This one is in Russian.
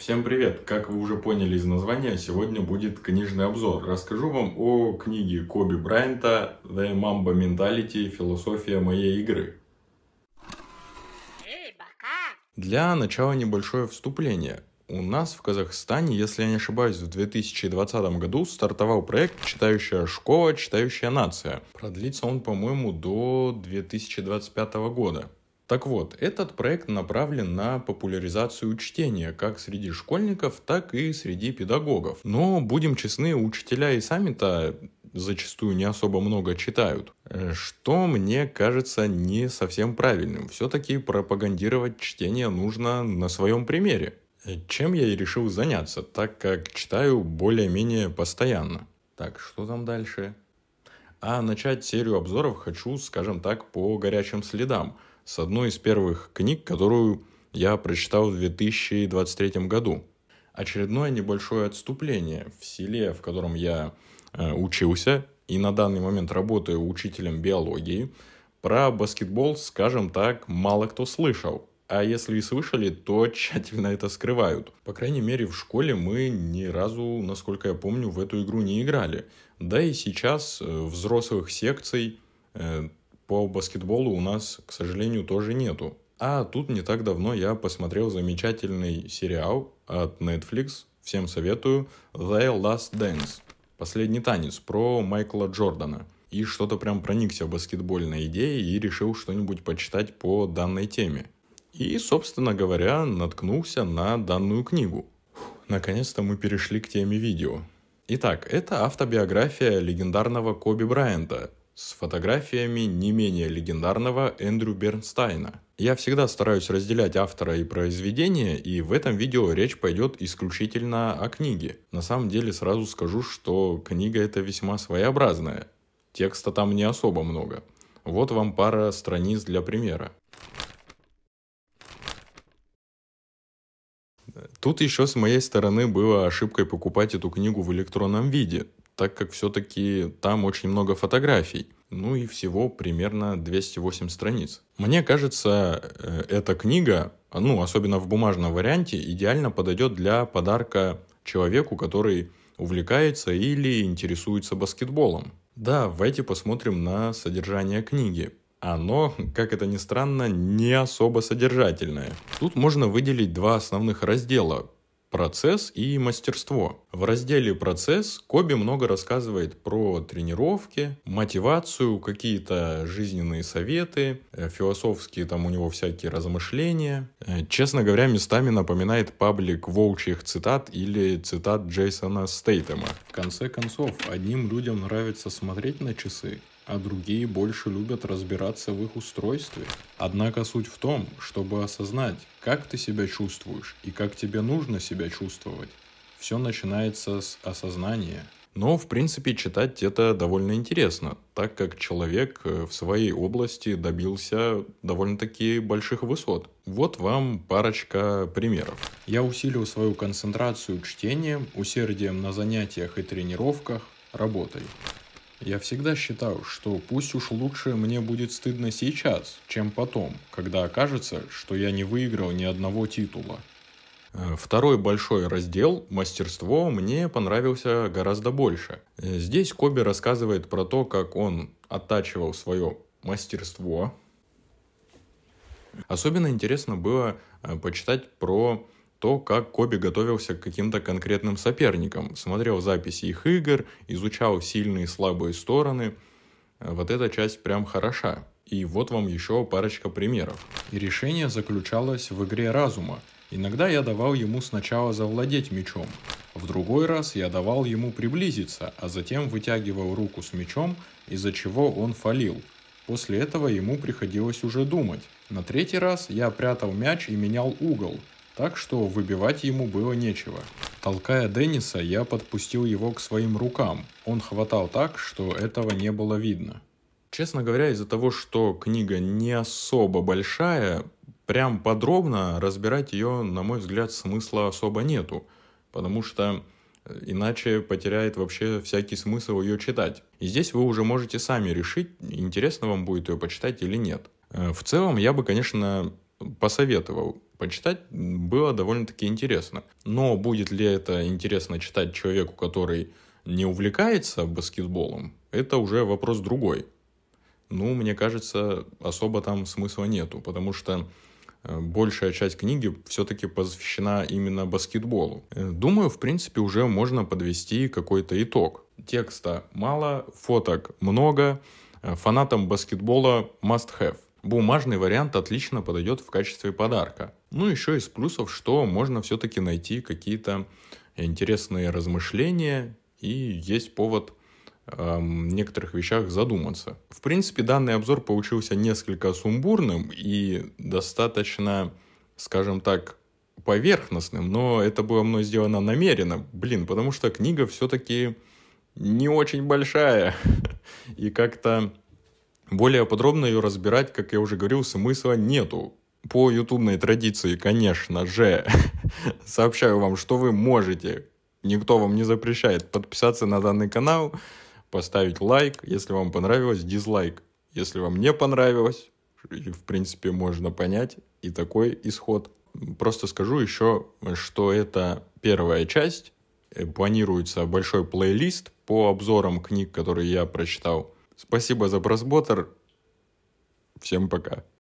Всем привет! Как вы уже поняли из названия, сегодня будет книжный обзор. Расскажу вам о книге Коби Брайанта «The Mamba Mentality. Философия моей игры». Для начала небольшое вступление. У нас в Казахстане, если я не ошибаюсь, в 2020 году стартовал проект «Читающая школа, читающая нация». Продлится он, по-моему, до 2025 года. Так вот, этот проект направлен на популяризацию чтения как среди школьников, так и среди педагогов. Но, будем честны, учителя и сами-то зачастую не особо много читают, э, что мне кажется не совсем правильным. Все-таки пропагандировать чтение нужно на своем примере. Э, чем я и решил заняться, так как читаю более-менее постоянно. Так, что там дальше? А начать серию обзоров хочу, скажем так, по горячим следам – с одной из первых книг, которую я прочитал в 2023 году. Очередное небольшое отступление в селе, в котором я э, учился и на данный момент работаю учителем биологии. Про баскетбол, скажем так, мало кто слышал. А если и слышали, то тщательно это скрывают. По крайней мере, в школе мы ни разу, насколько я помню, в эту игру не играли. Да и сейчас э, взрослых секций э, по баскетболу у нас, к сожалению, тоже нету. А тут не так давно я посмотрел замечательный сериал от Netflix, всем советую, The Last Dance, последний танец, про Майкла Джордана. И что-то прям проникся в баскетбольной идее и решил что-нибудь почитать по данной теме. И, собственно говоря, наткнулся на данную книгу. Наконец-то мы перешли к теме видео. Итак, это автобиография легендарного Коби Брайанта, с фотографиями не менее легендарного Эндрю Бернстайна. Я всегда стараюсь разделять автора и произведение, и в этом видео речь пойдет исключительно о книге. На самом деле сразу скажу, что книга это весьма своеобразная. Текста там не особо много. Вот вам пара страниц для примера. Тут еще с моей стороны было ошибкой покупать эту книгу в электронном виде так как все-таки там очень много фотографий. Ну и всего примерно 208 страниц. Мне кажется, э, эта книга, ну, особенно в бумажном варианте, идеально подойдет для подарка человеку, который увлекается или интересуется баскетболом. Да, Давайте посмотрим на содержание книги. Оно, как это ни странно, не особо содержательное. Тут можно выделить два основных раздела, Процесс и мастерство. В разделе «Процесс» Коби много рассказывает про тренировки, мотивацию, какие-то жизненные советы, э, философские там у него всякие размышления. Э, честно говоря, местами напоминает паблик волчьих цитат или цитат Джейсона Стейтема. В конце концов, одним людям нравится смотреть на часы, а другие больше любят разбираться в их устройстве. Однако суть в том, чтобы осознать, как ты себя чувствуешь и как тебе нужно себя чувствовать. Все начинается с осознания. Но, в принципе, читать это довольно интересно, так как человек э, в своей области добился довольно-таки больших высот. Вот вам парочка примеров. Я усилил свою концентрацию чтением, усердием на занятиях и тренировках, работой. Я всегда считал, что пусть уж лучше мне будет стыдно сейчас, чем потом, когда окажется, что я не выиграл ни одного титула. Э, второй большой раздел «Мастерство» мне понравился гораздо больше. Э, здесь Коби рассказывает про то, как он оттачивал свое мастерство. Особенно интересно было э, почитать про то, как Коби готовился к каким-то конкретным соперникам, смотрел записи их игр, изучал сильные и слабые стороны. Э, вот эта часть прям хороша. И вот вам еще парочка примеров. И решение заключалось в игре разума. Иногда я давал ему сначала завладеть мечом, в другой раз я давал ему приблизиться, а затем вытягивал руку с мечом, из-за чего он фалил. После этого ему приходилось уже думать. На третий раз я прятал мяч и менял угол, так что выбивать ему было нечего. Толкая Денниса, я подпустил его к своим рукам. Он хватал так, что этого не было видно. Честно говоря, из-за того, что книга не особо большая, прям подробно разбирать ее, на мой взгляд, смысла особо нету. Потому что э, иначе потеряет вообще всякий смысл ее читать. И здесь вы уже можете сами решить, интересно вам будет ее почитать или нет. Э, в целом, я бы, конечно, посоветовал почитать было довольно-таки интересно. Но будет ли это интересно читать человеку, который не увлекается баскетболом, это уже вопрос другой. Ну, мне кажется, особо там смысла нету, потому что э, большая часть книги все-таки посвящена именно баскетболу. Э, думаю, в принципе, уже можно подвести какой-то итог. Текста мало, фоток много, э, фанатам баскетбола must have. Бумажный вариант отлично подойдет в качестве подарка. Ну, еще из плюсов, что можно все-таки найти какие-то интересные размышления и есть повод э, некоторых вещах задуматься. В принципе, данный обзор получился несколько сумбурным и достаточно, скажем так, поверхностным, но это было мной сделано намеренно, блин, потому что книга все-таки не очень большая, и как-то более подробно ее разбирать, как я уже говорил, смысла нету. По ютубной традиции, конечно же, сообщаю вам, что вы можете. Никто вам не запрещает подписаться на данный канал, поставить лайк, если вам понравилось, дизлайк. Если вам не понравилось, в принципе, можно понять и такой исход. Просто скажу еще, что это первая часть. Э, планируется большой плейлист по обзорам книг, которые я прочитал. Спасибо за просмотр. Всем пока.